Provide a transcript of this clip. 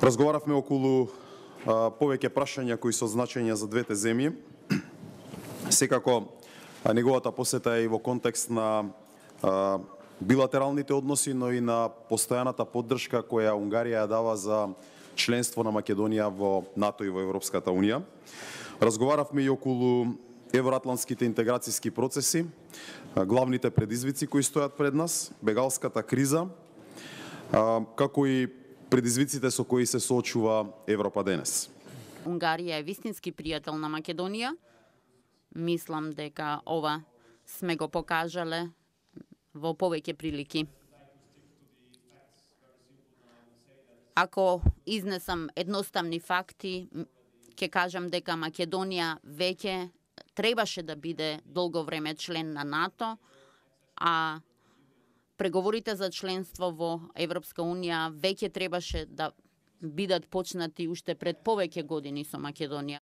Разговаравме околу а, повеќе прашања кои се значење за двете земји. Секако, а, неговата посета е и во контекст на а, билатералните односи, но и на постојаната поддршка која Унгарија ја дава за членство на Македонија во НАТО и во Европската Унија. Разговаравме и околу евроатлантските интеграцијски процеси, главните предизвици кои стојат пред нас, бегалската криза, како и предизвиците со кои се соочува Европа денес. Унгарија е вистински пријател на Македонија. Мислам дека ова сме го покажале во повеќе прилики. Ако изнесам едноставни факти, ќе кажам дека Македонија веќе требаше да биде долго време член на НАТО, а преговорите за членство во Европска унија веќе требаше да бидат почнати уште пред повеќе години со Македонија.